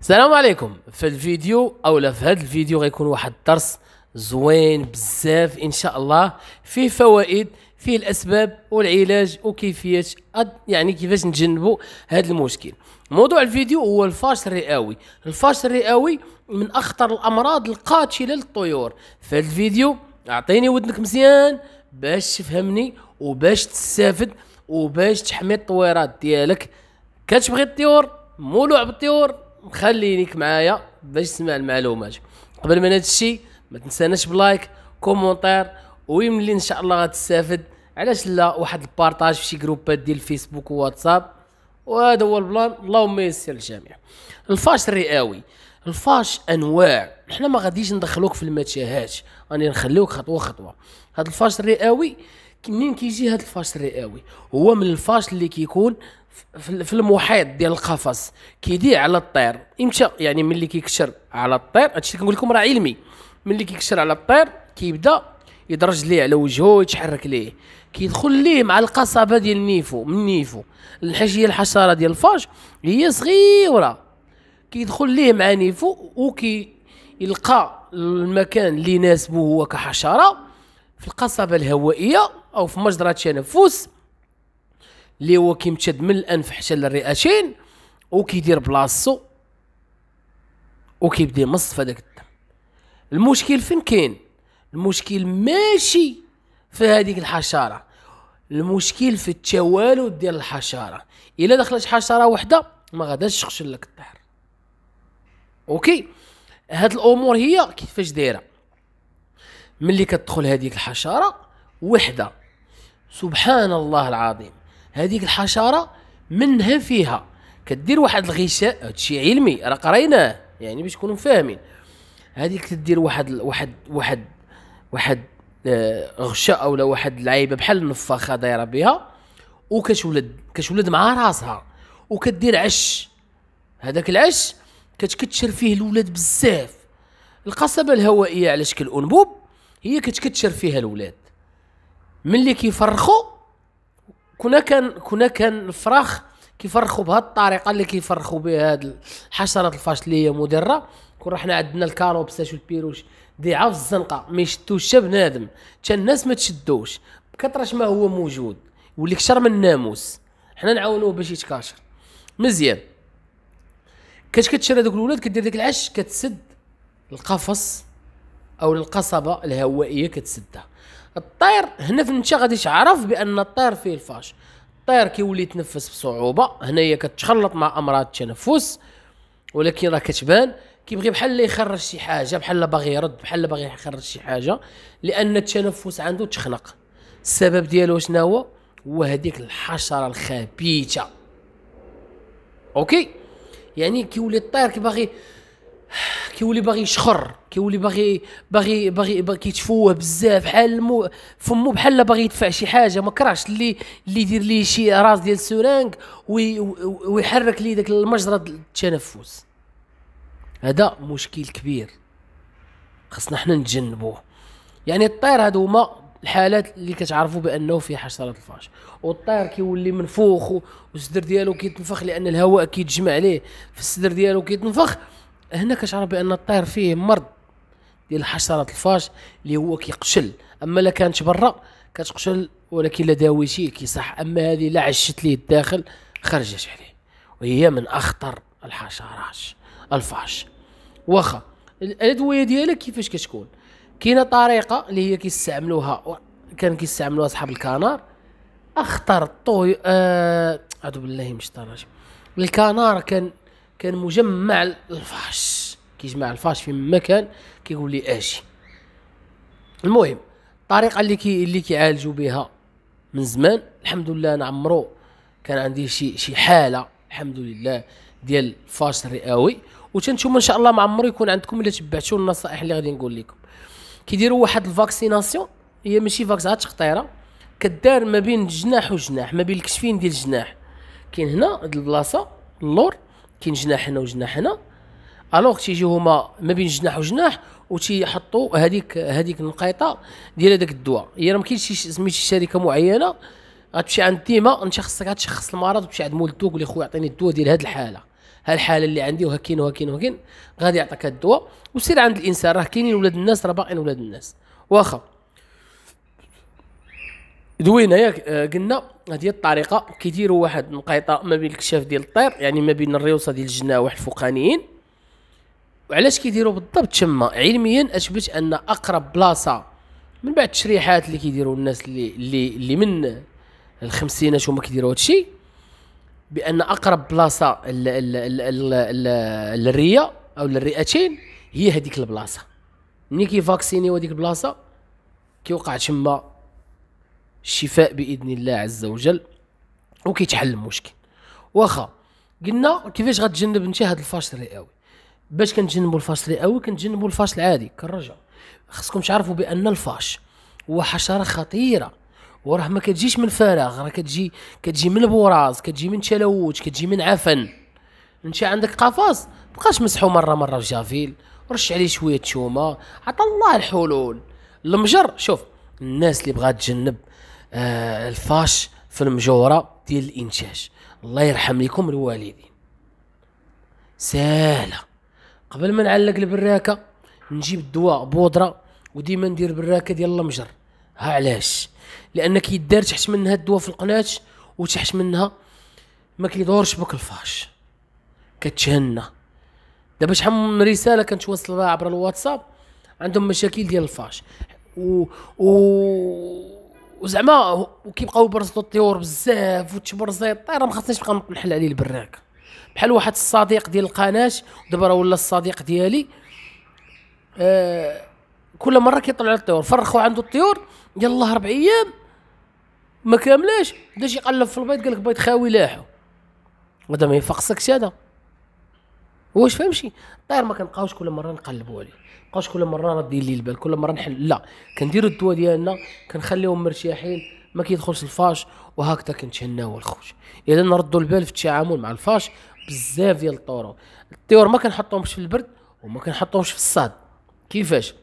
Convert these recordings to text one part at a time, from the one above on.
السلام عليكم في الفيديو اولا في هذا الفيديو غيكون واحد الدرس زوين بزاف ان شاء الله فيه فوائد فيه الاسباب والعلاج وكيفيه يعني كيفاش نتجنبوا هذا المشكل موضوع الفيديو هو الفاش الرئوي الفاش الرئوي من اخطر الامراض القاتله للطيور في هذا الفيديو اعطيني ودنك مزيان باش تفهمني وباش تستافد وباش تحمي الطويرات ديالك كتبغي الطيور مولوع بالطيور خلينيك معايا باش تسمع المعلومات قبل ما هذا الشيء ما تنساناش بلايك كومونتير ويملي ان شاء الله غتستافد علاش لا واحد البارطاج في شي جروبات ديال الفيسبوك وواتساب وهذا هو البلان اللهم يسر الجميع الفاش الرئاوي الفاش انواع حنا ما غاديش ندخلوك في المتاهات غادي نخليوك خطوه خطوه هذا الفاش الرئاوي منين كيجي هذا الفاش الرئوي هو من الفاش اللي كيكون في المحيط ديال القفص كيدي على الطير امتى يعني ملي كيكشر على الطير هادشي كنقول لكم راه علمي ملي كيكشر على الطير كيبدا يدرج ليه على وجهه ويتحرك ليه كيدخل ليه مع القصبه ديال النيفو من نيفو الحشيه الحشره ديال الفاش هي صغيره كيدخل ليه مع نيفو وكي يلقى المكان اللي يناسبه هو كحشره في القصبة الهوائية أو في مجرى التنفس اللي هو كيمتد من الأنف حتى للرئتين وكيدير بلاصتو وكيبدا يمص في هذاك الدم المشكل فين كاين المشكل ماشي في هذيك الحشره المشكل في التوالد ديال الحشره الا دخلت حشره وحده ما غاداش تخشن لك الدهر اوكي هاد الامور هي كيفاش دايره ملي كتدخل هذيك الحشره وحده سبحان الله العظيم هذيك الحشره منها فيها كدير واحد الغشاء هادشي علمي راه قريناه يعني باش تكونوا فاهمين هذيك تدير واحد واحد واحد واحد آه غشاء ولا واحد العيبه بحال النفاخه دايره بها وكتولد كتولد مع راسها وكدير عش هذاك العش كتكتشر فيه الولاد بزاف القصبه الهوائيه على شكل انبوب هي كتكتشر فيها الولاد ملي كيفرخوا كنا كان كنا كان الفراخ كيفرخوا بهذه الطريقه اللي كيفرخوا بها هاد الحشرات الفاش اللي هي مدره كون حنا عندنا شو والبيروش ديعه في الزنقه ما يشدوش بنادم حتى الناس ما تشدوش بكثرش ما هو موجود يولي كثر من الناموس حنا نعاونوه باش يتكاشر مزيان كاش كتشري هذوك الولاد كدير ديك العش كتسد القفص او القصبه الهوائيه كتسدها الطير هنا في النتا غادي تعرف بان الطير فيه الفاش الطير كيولي يتنفس بصعوبه هنايا كتخلط مع امراض التنفس ولكن راه كتبان كيبغي بحال اللي يخرج شي حاجه بحال باغي يرد بحال باغي يخرج شي حاجه لان التنفس عنده تخنق السبب ديالو شنو هو هو هذيك الحشره الخبيثه اوكي يعني كيولي الطير كيباغي كيولي باغي يشخر كيولي باغي باغي باغي, باغي كيتفوه بزاف بحال المو فمو بحال باغي يدفع شي حاجه ما كرهش اللي اللي يدير ليه شي راس ديال السورانك وي ويحرك ليه داك المجرى التنفس هذا مشكل كبير خصنا حنا نتجنبوه يعني الطير هادو هما الحالات اللي كتعرفوا بانه في حشرات الفاش والطير كيولي منفوخ والصدر ديالو كيتنفخ لان الهواء كيتجمع عليه في الصدر ديالو كيتنفخ هنا كشعر بان الطير فيه مرض ديال حشرات الفاش اللي هو كيقشل اما لا كانت برا كتقشل ولكن لا داويتيه كيصح اما هذه لا عشت ليه الداخل خرجت عليه وهي من اخطر الحشرات الفاش واخا الادويه ديالك كيفاش كتكون كاينه طريقه اللي هي كيستعملوها كان كيستعملوها اصحاب الكنار اخطر الطي آه... اعوذ بالله من الشيطان الكنار كان كان مجمع الفاش كيجمع الفاش في مكان كيقول لي اجي المهم الطريقه اللي كي اللي كيعالجوا بها من زمان الحمد لله انا عمرو كان عندي شي شي حاله الحمد لله ديال الفاش الرئوي وتنتوما ان شاء الله ما عمرو يكون عندكم الا تبعتوا النصائح اللي غادي نقول لكم كيديروا واحد الفاكسيناسيون هي ماشي فاكس غير كدار ما بين جناح وجناح ما بين الكشفين ديال الجناح كاين هنا هاد البلاصه اللور كاين جناح هنا وجناح هنا الوغ تيجيو هما ما بين جناح وجناح تيحطوا هذيك هذيك النقيطه ديال هذاك الدواء هي راه ما كاينش سميتي شركه معينه غتمشي عند ديما انت خصك غتشخص المرض وتمشي عند مول مولد تقول خويا عطيني الدواء ديال هذه الحاله ها الحاله اللي عندي كاين وها كاين غادي يعطيك الدواء وسير عند الانسان راه كاينين ولاد الناس راه باقيين ولاد الناس واخا دوينا ياك آه، قلنا هذه الطريقه كيديروا واحد النقيطه ما بين الكشاف ديال الطير يعني ما بين الريوسه ديال الجناوح الفوقانيين وعلاش كيديروا بالضبط تما علميا اثبت ان اقرب بلاصه من بعد التشريحات اللي كيديروا الناس اللي اللي اللي من الخمسينات هما كيديروا هادشي بان اقرب بلاصه للريه او للرئتين هي هذيك البلاصه ملي كيفاكسينيو هذيك البلاصه كيوقع تما الشفاء باذن الله عز وجل وكيتحل المشكل واخا قلنا كيفاش غتجنب انت هذا الفاش الرئوي باش كنتجنبوا الفاش الرئوي كنتجنبوا الفاش العادي كنرجع خصكم تعرفوا بان الفاش هو حشره خطيره وراه ما كتجيش من فراغ راه كتجي كتجي من البراز كتجي من تلوج كتجي من عفن انت عندك قفص بقاش مسحو مره مره في جافيل رش عليه شويه تشومه عطى الله الحلول المجر شوف الناس اللي بغات تجنب آه، الفاش في المجوره ديال الانتاج الله يرحم لكم الوالدين ساهله قبل ما نعلق البراكه نجيب الدواء بودره وديما ندير براكه ديال المجر ها علاش لان كيدار تحت منها الدواء في القناه وتحت منها ما كيدورش بك الفاش كتشهنا دابا شحال من رساله كنتواصل بها عبر الواتساب عندهم مشاكل ديال الفاش و, و... وزعما وكيبقاو يبرزطوا الطيور بزاف وتبرزيط زي طيب، ما خصنيش نبقى نحل عليه البراك بحال واحد الصديق ديال القناش ودابا راه ولا الصديق ديالي آه كل مره كيطلع الطيور فرخوا عنده الطيور يلاه ربع ايام ما كاملاش بدا يقلب في البيض قال لك بيض خاوي لاحو هذا ما يفقسكش هذا واش فهمتي الطير ما كنبقاوش كل مره نقلبوا عليه بقاوش كل مره راه دير لي البال كل مره نحل لا كندير الدواء ديالنا كنخليهم مرتاحين ما كيدخلش الفاش وهكذا كنتهناو الخوت اذا نردوا البال في التعامل مع الفاش بزاف ديال الطرق الطيور ما كنحطهمش في البرد وما كنحطهمش في الصاد كيفاش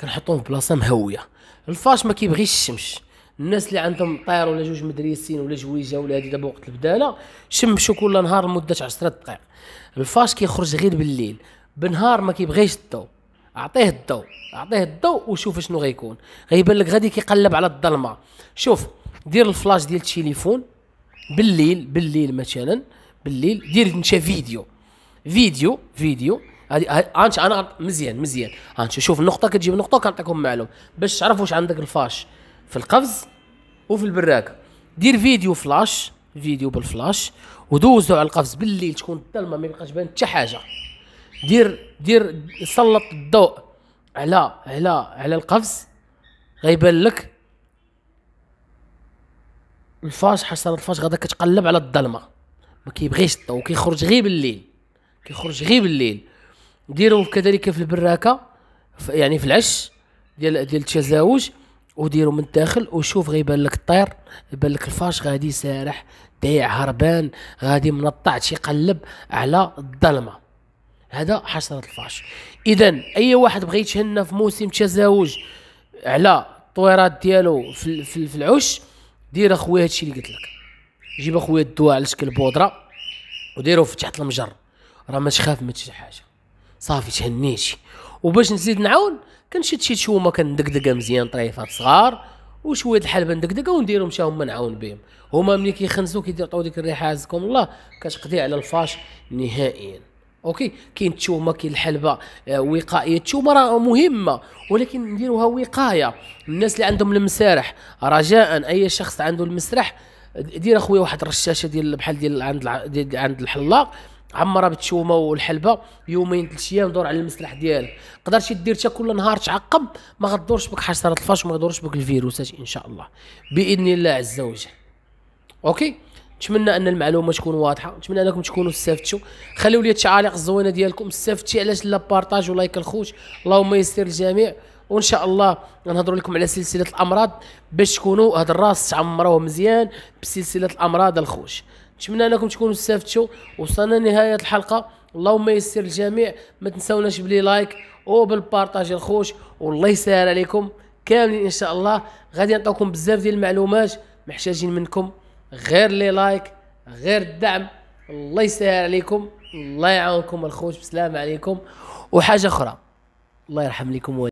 كنحطهم في بلاصه مهويه الفاش ما كيبغيش الشمس الناس اللي عندهم طير ولا جوج مدريسين ولا جويجه ولا هذه دابا وقت البداله شمشوا كل نهار لمده 10 دقائق الفاش كيخرج غير بالليل بنهار ما كيبغيش الضوء اعطيه الضوء اعطيه الضوء وشوف شنو غيكون غيبان لك غادي كيقلب على الظلمه شوف دير الفلاش ديال التليفون بالليل بالليل مثلا بالليل دير انت فيديو فيديو فيديو هادي انا مزيان مزيان انت شوف النقطه كتجيب نقطه كنعطيكم معلوم باش تعرف واش عندك الفاش في القفز وفي البراكه دير فيديو فلاش فيديو بالفلاش ودوزو على القفز بالليل تكون الظلمه ما يبقاش بان حتى حاجه دير دير سلط الضوء على على على القفز غيبان لك الفاش حشره الفاش غادا كتقلب على الظلمه ما كيبغيش الضوء كيخرج غير بالليل كيخرج غير بالليل ديرو كذلك في البراكه يعني في العش ديال ديال التزاوج وديرو من الداخل وشوف غيبان لك الطير يبان لك الفاش غادي سارح دايع هربان غادي منطع تيقلب على الظلمه هذا حشره الفاش اذا اي واحد بغى يتهنى في موسم تزاوج على الطويرات ديالو في, في, العش دير اخويا هادشي اللي قلت لك جيب اخويا الدواء على شكل بودره وديرو في تحت المجر راه ما تخاف من حتى حاجه صافي تهنيتي وباش نزيد نعاون كنشد شي تشومه كندقدقها مزيان طريفات صغار وشويه الحلبه ندقدقها ونديرهم حتى هما نعاون بهم هما ملي كيخنزوا كيعطيو ديك الريحه عزكم الله كتقضي على الفاش نهائيا اوكي كاين التومه كاين الحلبه آه، وقائيه التومه راه مهمه ولكن نديروها وقايه الناس اللي عندهم المسارح رجاء اي شخص عنده المسرح دير اخويا واحد الرشاشه ديال بحال ديال عند عند الحلاق عمرها بالتشومه والحلبه يومين ثلاث ايام دور على المسلح ديالك شي دير كل نهار تعقب ما غدورش بك حشره الفاش وما غدورش بك الفيروسات ان شاء الله باذن الله عز وجل اوكي نتمنى ان المعلومه تكون واضحه نتمنى انكم تكونوا استفدتوا خليو لي التعاليق الزوينه ديالكم استفدتي علاش لا بارطاج ولايك الخوت اللهم يسر الجميع وان شاء الله غنهضروا لكم على سلسله الامراض باش تكونوا هاد الراس تعمروه مزيان بسلسله الامراض الخوش نتمنى انكم تكونوا استفدتوا وصلنا لنهايه الحلقه اللهم يسر الجميع ما تنساوناش بلي لايك وبالبارطاج الخوش والله يسهل عليكم كاملين ان شاء الله غادي نعطيكم بزاف ديال المعلومات محتاجين منكم غير لي لايك غير الدعم الله يسهل عليكم الله يعاونكم الخوش بسلام عليكم وحاجه اخرى الله يرحم لكم